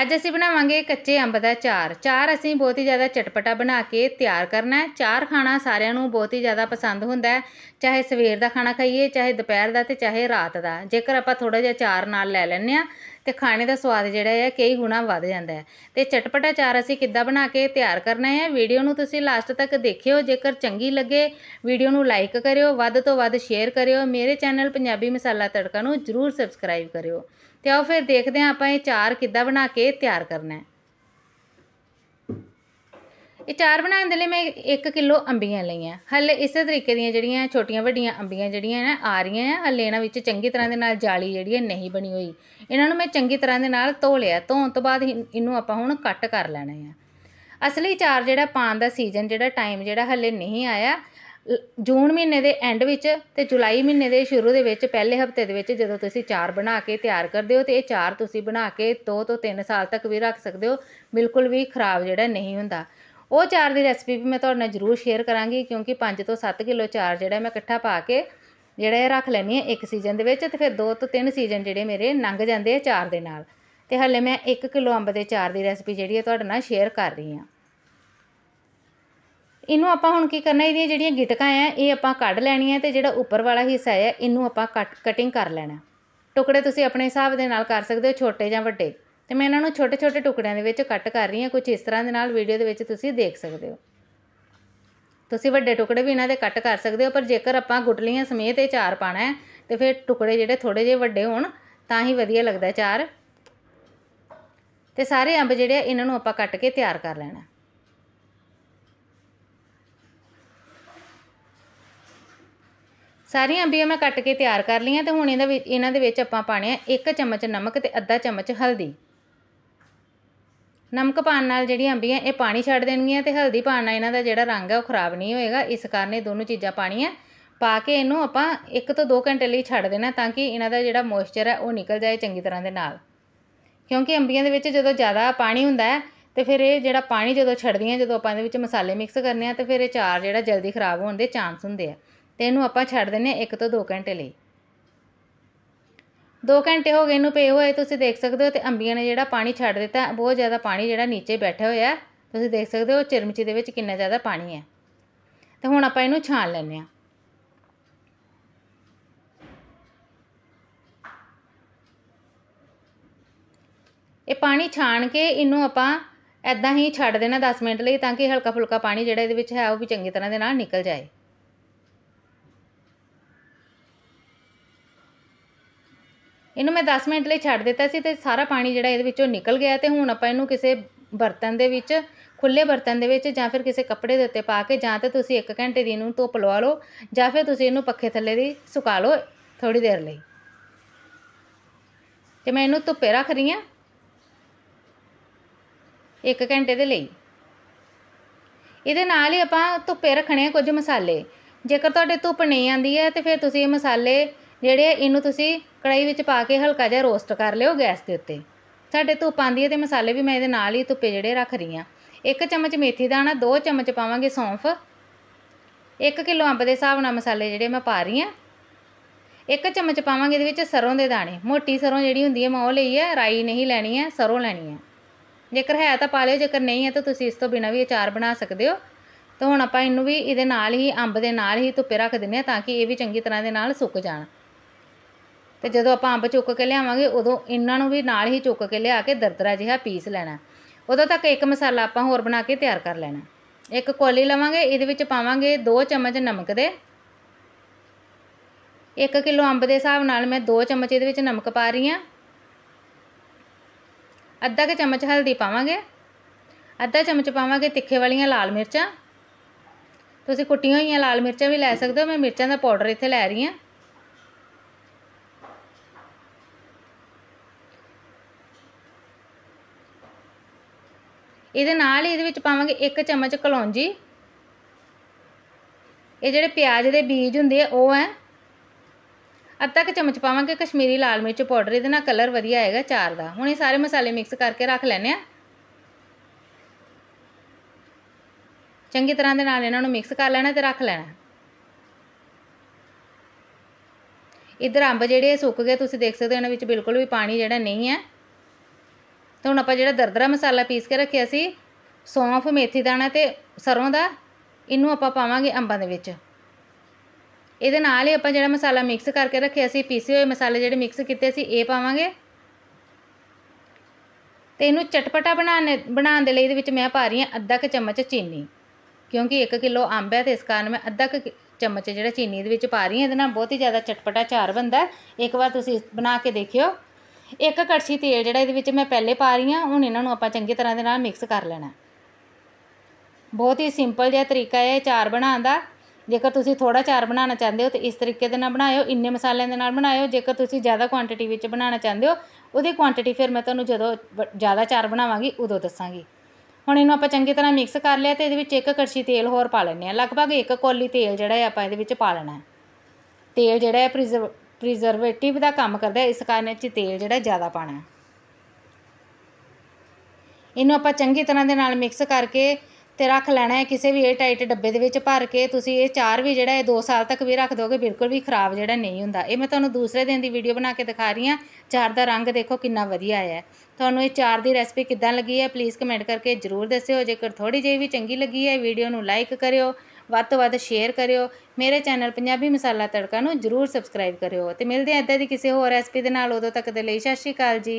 ਅੱਜ ਅਸੀਂ ਬਣਾਵਾਂਗੇ ਕੱਚੇ ਅੰਬ ਦਾ ਚਾਰ ਚਾਰ ਅਸੀਂ ਬਹੁਤ ਹੀ ਜ਼ਿਆਦਾ ਚਟਪਟਾ ਬਣਾ ਕੇ ਤਿਆਰ ਕਰਨਾ ਹੈ ਚਾਰ ਖਾਣਾ ਸਾਰਿਆਂ ਨੂੰ ਬਹੁਤ ਹੀ ਜ਼ਿਆਦਾ ਪਸੰਦ ਹੁੰਦਾ ਹੈ ਚਾਹੇ ਸਵੇਰ ਦਾ ਖਾਣਾ ਖਾਈਏ ਚਾਹੇ ਦੁਪਹਿਰ ਦਾ ਤੇ ਚਾਹੇ ਰਾਤ ਦਾ ਜੇਕਰ ਆਪਾਂ ਥੋੜਾ ਜਿਹਾ ਚਾਰ ਨਾਲ ਲੈ ਲੈਂਦੇ ਆ ਤੇ ਖਾਣੇ ਦਾ ਸਵਾਦ ਜਿਹੜਾ ਹੈ ਕਈ ਗੁਣਾ ਵੱਧ ਜਾਂਦਾ ਹੈ ਤੇ ਚਟਪਟਾ ਅਚਾਰ ਅਸੀਂ ਕਿੱਦਾਂ ਬਣਾ ਕੇ ਤਿਆਰ ਕਰਨਾ ਹੈ ਵੀਡੀਓ ਨੂੰ ਤੁਸੀਂ ਲਾਸਟ ਤੱਕ ਦੇਖਿਓ ਜੇਕਰ ਚੰਗੀ ਲੱਗੇ ਵੀਡੀਓ ਨੂੰ ਲਾਈਕ ਕਰਿਓ ਵੱਧ ਤੋਂ ਵੱਧ ਸ਼ੇਅਰ ਕਰਿਓ ਮੇਰੇ ਚੈਨਲ ਪੰਜਾਬੀ ਮਸਾਲਾ ਤੜਕਾ ਨੂੰ ਜਰੂਰ ਸਬਸਕ੍ਰਾਈਬ ਕਰਿਓ ਤੇ ਆਓ ਫਿਰ ਦੇਖਦੇ ਹਾਂ ਆਪਾਂ ਇਹ ਚਾਰ ਕਿੱਦਾਂ ਬਣਾ ਕੇ ਤਿਆਰ ਕਰਨਾ ਹੈ ਇਹ ਚਾਰ ਬਣਾਉਣ ਦੇ ਲਈ ਮੈਂ 1 ਕਿਲੋ ਅੰਬੀਆਂ ਲਈਆਂ ਹਲੇ ਇਸੇ ਤਰੀਕੇ ਦੀਆਂ ਜਿਹੜੀਆਂ ਛੋਟੀਆਂ ਵੱਡੀਆਂ ਅੰਬੀਆਂ ਜਿਹੜੀਆਂ ਨੇ ਆ ਰਹੀਆਂ ਆ ਹਲੇ ਇਹਨਾਂ ਵਿੱਚ ਚੰਗੀ ਤਰ੍ਹਾਂ ਦੇ ਨਾਲ ਜਾਲੀ ਜਿਹੜੀ ਹੈ ਨਹੀਂ ਬਣੀ ਹੋਈ ਇਹਨਾਂ ਨੂੰ ਮੈਂ ਚੰਗੀ ਤਰ੍ਹਾਂ ਦੇ ਨਾਲ ਧੋ ਲਿਆ ਧੋਣ ਤੋਂ ਬਾਅਦ ਇਹਨੂੰ ਆਪਾਂ ਹੁਣ ਕੱਟ ਕਰ ਲੈਣਾ ਆ ਅਸਲੀ ਚਾਰ ਜਿਹੜਾ ਪਾਣ ਦਾ ਸੀਜ਼ਨ ਜਿਹੜਾ ਟਾਈਮ ਜਿਹੜਾ ਹਲੇ ਨਹੀਂ ਆਇਆ ਜੂਨ ਮਹੀਨੇ ਦੇ ਐਂਡ ਵਿੱਚ ਤੇ ਜੁਲਾਈ ਮਹੀਨੇ ਦੇ ਸ਼ੁਰੂ ਦੇ ਵਿੱਚ ਪਹਿਲੇ ਹਫਤੇ ਦੇ ਵਿੱਚ ਜਦੋਂ ਤੁਸੀਂ ਚਾਰ ਬਣਾ ਕੇ ਤਿਆਰ ਕਰਦੇ ਹੋ ਤੇ ਇਹ ਚਾਰ ਤੁਸੀਂ ਬਣਾ ਕੇ 2 ਤੋਂ 3 ਸਾਲ ਤੱਕ ਵੀ ਰੱਖ ਸਕਦੇ ਹੋ ਬਿਲਕੁਲ ਵੀ ਖਰਾਬ ਜਿਹੜਾ ਨਹੀਂ ਹੁੰਦਾ ਉਹ ਚਾਰ ਦੀ ਰੈਸਪੀ ਵੀ ਮੈਂ ਤੁਹਾਡੇ ਨਾਲ ਜ਼ਰੂਰ ਸ਼ੇਅਰ ਕਰਾਂਗੀ ਕਿਉਂਕਿ ਪੰਜ ਤੋਂ ਸੱਤ ਕਿਲੋ ਚਾਰ ਜਿਹੜਾ ਮੈਂ ਇਕੱਠਾ ਪਾ ਕੇ ਜਿਹੜਾ ਇਹ ਰੱਖ ਲੈਂਦੀ ਹਾਂ ਇੱਕ ਸੀਜ਼ਨ ਦੇ ਵਿੱਚ ਅਤੇ ਫਿਰ ਦੋ ਤੋਂ ਤਿੰਨ ਸੀਜ਼ਨ ਜਿਹੜੇ ਮੇਰੇ ਲੰਘ ਜਾਂਦੇ ਆ ਚਾਰ ਦੇ ਨਾਲ ਅਤੇ ਹਾਲੇ ਮੈਂ 1 ਕਿਲੋ ਅੰਬ ਦੇ ਚਾਰ ਦੀ ਰੈਸਪੀ ਜਿਹੜੀ ਹੈ ਤੁਹਾਡੇ ਨਾਲ ਸ਼ੇਅਰ ਕਰ ਰਹੀ ਹਾਂ ਇਹਨੂੰ ਆਪਾਂ ਹੁਣ ਕੀ ਕਰਨਾ ਇਹਦੀਆਂ ਜਿਹੜੀਆਂ ਗਿਟਕਾਂ ਆ ਇਹ ਆਪਾਂ ਕੱਢ ਲੈਣੀਆਂ ਤੇ ਜਿਹੜਾ ਉੱਪਰ ਵਾਲਾ ਹਿੱਸਾ ਹੈ ਇਹਨੂੰ ਆਪਾਂ ਕਟਿੰਗ ਕਰ ਲੈਣਾ ਟੁਕੜੇ ਤੁਸੀਂ ਆਪਣੇ ਹਿਸਾਬ ਦੇ ਨਾਲ ਕਰ ਸਕਦੇ ਹੋ ਛੋਟੇ ਜਾਂ ਵੱਡੇ ਅਤੇ ਮੈਂ ਇਹਨਾਂ ਨੂੰ ਛੋਟੇ ਛੋਟੇ ਟੁਕੜਿਆਂ ਦੇ ਵਿੱਚ ਕੱਟ ਕਰ ਰਹੀ ਹਾਂ ਕੁਝ ਇਸ ਤਰ੍ਹਾਂ ਦੇ ਨਾਲ ਵੀਡੀਓ ਦੇ ਵਿੱਚ ਤੁਸੀਂ ਦੇਖ ਸਕਦੇ ਹੋ ਤੁਸੀਂ ਵੱਡੇ ਟੁਕੜੇ ਵੀ ਇਹਨਾਂ ਦੇ ਕੱਟ ਕਰ ਸਕਦੇ ਹੋ ਪਰ ਜੇਕਰ ਆਪਾਂ ਗੁਟਲੀਆਂ ਸਮੇਤ ਇਹ ਚਾਰ ਪਾਣਾ ਹੈ ਤੇ ਫਿਰ ਟੁਕੜੇ ਜਿਹੜੇ ਥੋੜੇ ਜਿਹੇ ਵੱਡੇ ਹੋਣ ਤਾਂ ਹੀ ਵਧੀਆ ਲੱਗਦਾ ਚਾਰ ਤੇ ਸਾਰੇ ਅੰਬ ਜਿਹੜੇ ਇਹਨਾਂ ਨੂੰ ਆਪਾਂ ਕੱਟ ਕੇ ਤਿਆਰ ਕਰ ਲੈਣਾ ਸਾਰੀਆਂ ਅੰਬੀਆਂ ਮੈਂ ਕੱਟ ਕੇ ਤਿਆਰ ਕਰ ਲਈਆਂ ਤੇ ਹੁਣ ਇਹਦਾ ਇਹਨਾਂ ਦੇ ਵਿੱਚ ਆਪਾਂ ਪਾਣੇ ਆ 1 ਚਮਚ ਨਮਕ ਤੇ ਅੱਧਾ ਚਮਚ ਹਲਦੀ ਨਮਕ ਪਾਉਣ ਨਾਲ ਜਿਹੜੀਆਂ ਅੰਬੀਆਂ ਇਹ ਪਾਣੀ ਛੱਡ ਦੇਣਗੀਆਂ ਅਤੇ ਹਲਦੀ ਪਾਉਣ ਨਾਲ ਇਹਨਾਂ ਦਾ ਜਿਹੜਾ ਰੰਗ ਹੈ ਉਹ ਖਰਾਬ ਨਹੀਂ ਹੋਏਗਾ ਇਸ ਕਾਰਨ ਇਹ ਦੋਨੋਂ ਚੀਜ਼ਾਂ ਪਾਣੀਆਂ ਪਾ ਕੇ ਇਹਨੂੰ ਆਪਾਂ ਇੱਕ ਤੋਂ 2 ਘੰਟੇ ਲਈ ਛੱਡ ਦੇਣਾ ਤਾਂ ਕਿ ਇਹਨਾਂ ਦਾ ਜਿਹੜਾ ਮੋਇਸਚਰ ਹੈ ਉਹ ਨਿਕਲ ਜਾਏ ਚੰਗੀ ਤਰ੍ਹਾਂ ਦੇ ਨਾਲ ਕਿਉਂਕਿ ਅੰਬੀਆਂ ਦੇ ਵਿੱਚ ਜਦੋਂ ਜ਼ਿਆਦਾ ਪਾਣੀ ਹੁੰਦਾ ਹੈ ਤੇ ਫਿਰ ਇਹ ਜਿਹੜਾ ਪਾਣੀ ਜਦੋਂ ਛੱਡਦੀਆਂ ਜਦੋਂ ਆਪਾਂ ਇਹਦੇ ਵਿੱਚ ਮਸਾਲੇ ਮਿਕਸ ਕਰਨੇ ਆ ਤੇ ਫਿਰ ਇਹ ਚਾਰ ਜਿਹੜਾ ਜਲਦੀ ਖਰਾਬ ਹੋਣ ਦੇ ਚਾਂਸ ਹੁੰਦੇ ਆ ਤੇ ਇਹਨੂੰ ਆਪਾਂ ਛੱਡ ਦਿੰਨੇ ਆ 1 ਤੋਂ 2 ਘੰਟੇ ਲਈ ਦੋ ਘੰਟੇ ਹੋ ਗਏ ਇਹਨੂੰ ਪਏ ਹੋਏ ਤੁਸੀਂ ਦੇਖ ਸਕਦੇ ਹੋ ਤੇ ਅੰਬੀਆਂ ਨੇ ਜਿਹੜਾ ਪਾਣੀ ਛੱਡ ਦਿੱਤਾ ਬਹੁਤ ਜ਼ਿਆਦਾ ਪਾਣੀ ਜਿਹੜਾ ਨੀਚੇ ਬੈਠਾ ਹੋਇਆ ਤੁਸੀਂ ਦੇਖ ਸਕਦੇ ਹੋ ਚਿਰਮਚੀ ਦੇ ਵਿੱਚ ਕਿੰਨਾ ਜ਼ਿਆਦਾ ਪਾਣੀ ਹੈ ਤੇ ਹੁਣ ਆਪਾਂ ਇਹਨੂੰ ਛਾਣ ਲੈਂਦੇ ਹਾਂ ਇਹ ਪਾਣੀ ਛਾਣ ਕੇ ਇਹਨੂੰ ਆਪਾਂ ਐਦਾਂ ਹੀ ਛੱਡ ਦੇਣਾ 10 ਮਿੰਟ ਲਈ ਤਾਂ ਕਿ ਹਲਕਾ ਫੁਲਕਾ ਪਾਣੀ ਜਿਹੜਾ ਇਹਦੇ ਵਿੱਚ ਹੈ ਉਹ ਵੀ ਚੰਗੀ ਤਰ੍ਹਾਂ ਦੇ ਨਾਲ ਨਿਕਲ ਜਾਏ ਇਹਨੂੰ ਮੈਂ 10 ਮਿੰਟ ਲਈ ਛੱਡ ਦਿੱਤਾ ਸੀ ਤੇ ਸਾਰਾ ਪਾਣੀ ਜਿਹੜਾ ਇਹਦੇ ਵਿੱਚੋਂ ਨਿਕਲ ਗਿਆ ਤੇ ਹੁਣ ਆਪਾਂ ਇਹਨੂੰ ਕਿਸੇ ਬਰਤਨ ਦੇ ਵਿੱਚ ਖੁੱਲੇ ਬਰਤਨ ਦੇ ਵਿੱਚ ਜਾਂ ਫਿਰ ਕਿਸੇ ਕੱਪੜੇ ਦੇ ਉੱਤੇ ਪਾ ਕੇ ਜਾਂ ਤਾਂ ਤੁਸੀਂ 1 ਘੰਟੇ ਦੀ ਇਹਨੂੰ ਧੁੱਪ ਲਵਾ ਲਓ ਜਾਂ ਫਿਰ ਤੁਸੀਂ ਇਹਨੂੰ ਪੱਖੇ ਥੱਲੇ ਦੀ ਸੁਕਾ ਲਓ ਥੋੜੀ ਦੇਰ ਲਈ ਤੇ ਮੈਂ ਇਹਨੂੰ ਧੁੱਪੇ ਰੱਖ ਰਹੀ ਹਾਂ 1 ਘੰਟੇ ਦੇ ਲਈ ਇਹਦੇ ਨਾਲ ਹੀ ਆਪਾਂ ਧੁੱਪੇ ਰੱਖਣੇ ਆ ਕੁਝ ਮਸਾਲੇ ਜੇਕਰ ਤੁਹਾਡੇ ਧੁੱਪ ਨਹੀਂ ਆਂਦੀ ਹੈ ਤੇ ਫਿਰ ਤੁਸੀਂ ਇਹ ਮਸਾਲੇ ਜਿਹੜੇ ਇਹਨੂੰ ਤੁਸੀਂ ਕੜਾਹੀ ਵਿੱਚ ਪਾ ਕੇ ਹਲਕਾ ਜਿਹਾ ਰੋਸਟ ਕਰ ਲਿਓ ਗੈਸ ਦੇ ਉੱਤੇ ਸਾਡੇ ਧੁੱਪਾਂ ਦੀ ਤੇ ਮਸਾਲੇ ਵੀ ਮੈਂ ਇਹਦੇ ਨਾਲ ਹੀ ਧੁੱਪੇ ਜਿਹੜੇ ਰੱਖ ਰਹੀ ਹਾਂ ਇੱਕ ਚਮਚ ਮੇਥੀ ਦਾਣਾ ਦੋ ਚਮਚ ਪਾਵਾਂਗੇ ਸੌਂਫ ਇੱਕ ਕਿਲੋ ਅੰਬ ਦੇ ਹਿਸਾਬ ਨਾਲ ਮਸਾਲੇ ਜਿਹੜੇ ਮੈਂ ਪਾ ਰਹੀ ਹਾਂ ਇੱਕ ਚਮਚ ਪਾਵਾਂਗੇ ਇਹਦੇ ਵਿੱਚ ਸਰੋਂ ਦੇ ਦਾਣੇ ਮੋਟੀ ਸਰੋਂ ਜਿਹੜੀ ਹੁੰਦੀ ਹੈ ਮੈਂ ਉਹ ਲਈ ਹੈ ਰਾਈ ਨਹੀਂ ਲੈਣੀ ਹੈ ਸਰੋਂ ਲੈਣੀ ਹੈ ਜੇਕਰ ਹੈ ਤਾਂ ਪਾ ਲਿਓ ਜੇਕਰ ਨਹੀਂ ਹੈ ਤਾਂ ਤੁਸੀਂ ਇਸ ਤੋਂ ਬਿਨਾਂ ਵੀ ਅਚਾਰ ਬਣਾ ਸਕਦੇ ਹੋ ਤਾਂ ਹੁਣ ਆਪਾਂ ਇਹਨੂੰ ਵੀ ਇਹਦੇ ਨਾਲ ਹੀ ਅੰਬ ਦੇ ਨਾਲ ਹੀ ਧੁੱਪੇ ਰੱਖ ਦਿੰਨੇ ਆ ਤਾਂ ਕਿ ਇਹ ਵੀ ਚੰਗੀ ਤਰ੍ਹਾਂ ਦੇ ਨਾਲ ਸੁੱਕ ਜਾਣ ਅਤੇ ਜਦੋਂ ਆਪਾਂ ਅੰਬ ਚੁੱਕ ਕੇ ਲਿਆਵਾਂਗੇ ਉਦੋਂ ਇਹਨਾਂ ਨੂੰ ਵੀ ਨਾਲ ਹੀ ਚੁੱਕ ਕੇ ਲਿਆ ਕੇ ਦਰਦਰਾ ਜਿਹਾ ਪੀਸ ਲੈਣਾ ਉਦੋਂ ਤੱਕ ਇੱਕ ਮਸਾਲਾ ਆਪਾਂ ਹੋਰ ਬਣਾ ਕੇ ਤਿਆਰ ਕਰ ਲੈਣਾ ਇੱਕ ਕੋਲੀ ਲਵਾਂਗੇ ਇਹਦੇ ਵਿੱਚ ਪਾਵਾਂਗੇ 2 ਚਮਚ ਨਮਕ ਦੇ 1 ਕਿਲੋ ਅੰਬ ਦੇ ਹਿਸਾਬ ਨਾਲ ਮੈਂ 2 ਚਮਚ ਇਹਦੇ ਵਿੱਚ ਨਮਕ ਪਾ ਰਹੀ ਹਾਂ ਅੱਧਾ ਕ ਚਮਚ ਹਲਦੀ ਪਾਵਾਂਗੇ ਅੱਧਾ ਚਮਚ ਪਾਵਾਂਗੇ ਤਿੱਖੇ ਵਾਲੀਆਂ ਲਾਲ ਮਿਰਚਾਂ ਤੁਸੀਂ ਕੁੱਟੀਆਂ ਹੋਈਆਂ ਲਾਲ ਮਿਰਚਾਂ ਵੀ ਲੈ ਸਕਦੇ ਹੋ ਮੈਂ ਮਿਰਚਾਂ ਦਾ ਪਾਊਡਰ ਇੱਥੇ ਲੈ ਰਹੀ ਹਾਂ ਇਹਦੇ ਨਾਲ ਹੀ ਇਹਦੇ ਵਿੱਚ ਪਾਵਾਂਗੇ ਇੱਕ ਚਮਚ ਕਲੌਂਜੀ ਇਹ ਜਿਹੜੇ ਪਿਆਜ਼ ਦੇ ਬੀਜ ਹੁੰਦੇ ਆ ਉਹ ਹੈ ਅੱਧਾ ਕ ਚਮਚ ਪਾਵਾਂਗੇ ਕਸ਼ਮੀਰੀ ਲਾਲ ਮਿਰਚ ਪਾਊਡਰ ਇਹਦੇ ਨਾਲ ਕਲਰ ਵਧੀਆ ਆਏਗਾ ਚਾਰ ਦਾ ਹੁਣ ਇਹ ਸਾਰੇ ਮਸਾਲੇ ਮਿਕਸ ਕਰਕੇ ਰੱਖ ਲੈਣੇ ਆ ਚੰਗੀ ਤਰ੍ਹਾਂ ਦੇ ਨਾਲ ਇਹਨਾਂ ਨੂੰ ਮਿਕਸ ਕਰ ਲੈਣਾ ਤੇ ਰੱਖ ਲੈਣਾ ਇਧਰ ਅੰਬ ਜਿਹੜੇ ਸੁੱਕ ਗਏ ਤੁਸੀਂ ਦੇਖ ਸਕਦੇ ਹੋ ਇਹਨਾਂ ਵਿੱਚ ਬਿਲਕੁਲ ਵੀ ਪਾਣੀ ਜਿਹੜਾ ਨਹੀਂ ਹੈ ਤੇ ਹੁਣ ਆਪਾਂ ਜਿਹੜਾ ਦਰਦਰਾ ਮਸਾਲਾ ਪੀਸ ਕੇ ਰੱਖਿਆ ਸੀ ਸੌਂਫ ਮੇਥੀ ਦਾਣਾ ਤੇ ਸਰੋਂ ਦਾ ਇਹਨੂੰ ਆਪਾਂ ਪਾਵਾਂਗੇ ਅੰਬਾਂ ਦੇ ਵਿੱਚ ਇਹਦੇ ਨਾਲ ਹੀ ਆਪਾਂ ਜਿਹੜਾ ਮਸਾਲਾ ਮਿਕਸ ਕਰਕੇ ਰੱਖਿਆ ਸੀ ਪੀਸੇ ਹੋਏ ਮਸਾਲੇ ਜਿਹੜੇ ਮਿਕਸ ਕੀਤੇ ਸੀ ਇਹ ਪਾਵਾਂਗੇ ਤੇ ਇਹਨੂੰ ਚਟਪਟਾ ਬਣਾਉਣ ਬਣਾਉਣ ਦੇ ਲਈ ਇਹਦੇ ਵਿੱਚ ਮੈਂ ਪਾ ਰਹੀ ਹਾਂ ਅੱਧਾ ਕ ਚਮਚ ਚੀਨੀ ਕਿਉਂਕਿ 1 ਕਿਲੋ ਅੰਬ ਹੈ ਤੇ ਇਸ ਕਾਰਨ ਮੈਂ ਅੱਧਾ ਕ ਚਮਚ ਜਿਹੜਾ ਚੀਨੀ ਦੇ ਵਿੱਚ ਪਾ ਰਹੀ ਹਾਂ ਇਹਦੇ ਨਾਲ ਬਹੁਤ ਹੀ ਜ਼ਿਆਦਾ ਚਟਪਟਾ ਚਾਰ ਬੰਦਾ ਇੱਕ ਵਾਰ ਤੁਸੀਂ ਬਣਾ ਕੇ ਦੇਖਿਓ ਇੱਕ ਕੜਛੀ ਤੇਲ ਜਿਹੜਾ ਇਹਦੇ ਵਿੱਚ ਮੈਂ ਪਹਿਲੇ ਪਾ ਰਹੀ ਹਾਂ ਹੁਣ ਇਹਨਾਂ ਨੂੰ ਆਪਾਂ ਚੰਗੀ ਤਰ੍ਹਾਂ ਦੇ ਨਾਲ ਮਿਕਸ ਕਰ ਲੈਣਾ ਬਹੁਤ ਹੀ ਸਿੰਪਲ ਜਿਹਾ ਤਰੀਕਾ ਹੈ ਚਾਰ ਬਣਾਉਣ ਦਾ ਜੇਕਰ ਤੁਸੀਂ ਥੋੜਾ ਚਾਰ ਬਣਾਉਣਾ ਚਾਹੁੰਦੇ ਹੋ ਤਾਂ ਇਸ ਤਰੀਕੇ ਦੇ ਨਾਲ ਬਣਾਇਓ ਇੰਨੇ ਮਸਾਲਿਆਂ ਦੇ ਨਾਲ ਬਣਾਇਓ ਜੇਕਰ ਤੁਸੀਂ ਜ਼ਿਆਦਾ ਕੁਆਂਟੀਟੀ ਵਿੱਚ ਬਣਾਉਣਾ ਚਾਹੁੰਦੇ ਹੋ ਉਹਦੀ ਕੁਆਂਟੀਟੀ ਫਿਰ ਮੈਂ ਤੁਹਾਨੂੰ ਜਦੋਂ ਜ਼ਿਆਦਾ ਚਾਰ ਬਣਾਵਾਂਗੀ ਉਦੋਂ ਦੱਸਾਂਗੀ ਹੁਣ ਇਹਨੂੰ ਆਪਾਂ ਚੰਗੀ ਤਰ੍ਹਾਂ ਮਿਕਸ ਕਰ ਲਿਆ ਤੇ ਇਹਦੇ ਵਿੱਚ ਇੱਕ ਕੜਛੀ ਤੇਲ ਹੋਰ ਪਾ ਲੈਣੇ ਆ ਲਗਭਗ ਇੱਕ ਕੋਲੀ ਤੇਲ ਜਿਹੜਾ ਆਪਾਂ ਇਹਦੇ ਵਿੱਚ ਪਾ ਲੈਣਾ ਤੇਲ ਜਿਹੜਾ ਹੈ ਪ੍ਰੀਜ਼ਰਵ ਪ੍ਰੀਜ਼ਰਵੇਟਿਵ ਦਾ ਕੰਮ ਕਰਦਾ ਇਸ ਕਾਰਨ ਇਹ 'ਚ ਤੇਲ ਜਿਹੜਾ ਜ਼ਿਆਦਾ ਪਾਣਾ ਇਹਨੂੰ ਆਪਾਂ ਚੰਗੀ ਤਰ੍ਹਾਂ ਦੇ ਨਾਲ ਮਿਕਸ ਕਰਕੇ ਤੇ ਰੱਖ ਲੈਣਾ ਹੈ ਕਿਸੇ ਵੀ ਏਅਰ ਟਾਈਟ ਡੱਬੇ ਦੇ ਵਿੱਚ ਭਰ ਕੇ ਤੁਸੀਂ ਇਹ ਚਾਰ ਵੀ ਜਿਹੜਾ ਇਹ 2 ਸਾਲ ਤੱਕ ਵੀ ਰੱਖ ਦੋਗੇ ਬਿਲਕੁਲ ਵੀ ਖਰਾਬ ਜਿਹੜਾ ਨਹੀਂ ਹੁੰਦਾ ਇਹ ਮੈਂ ਤੁਹਾਨੂੰ ਦੂਸਰੇ ਦਿਨ ਦੀ ਵੀਡੀਓ ਬਣਾ ਕੇ ਦਿਖਾ ਰਹੀ ਹਾਂ ਚਾਰ ਦਾ ਰੰਗ ਦੇਖੋ ਕਿੰਨਾ ਵਧੀਆ ਆਇਆ ਤੁਹਾਨੂੰ ਇਹ ਚਾਰ ਦੀ ਰੈਸਪੀ ਕਿੱਦਾਂ ਲੱਗੀ ਹੈ ਪਲੀਜ਼ ਕਮੈਂਟ ਕਰਕੇ ਜ਼ਰੂਰ ਦੱਸਿਓ ਜੇਕਰ ਥੋੜੀ ਜਿਹੀ ਵੀ ਚੰਗੀ ਲੱਗੀ ਹੈ ਵੀਡੀਓ ਨੂੰ ਲਾਈਕ ਕਰਿਓ ਵੱਧ ਤੋਂ ਵੱਧ ਸ਼ੇਅਰ ਕਰਿਓ ਮੇਰੇ ਚੈਨਲ ਪੰਜਾਬੀ ਮਸਾਲਾ ਤੜਕਾ ਨੂੰ ਜ਼ਰੂਰ ਸਬਸਕ੍ਰਾਈਬ ਕਰਿਓ ਤੇ ਮਿਲਦੇ ਆਂ ਇੱਦਾਂ ਦੀ ਕਿਸੇ ਹੋਰ ਰੈਸਪੀ ਦੇ ਨਾਲ ਉਦੋਂ ਤੱਕ ਦੇ ਲਈ ਸ਼ਾਸ਼ੀ ਕਾਲ ਜੀ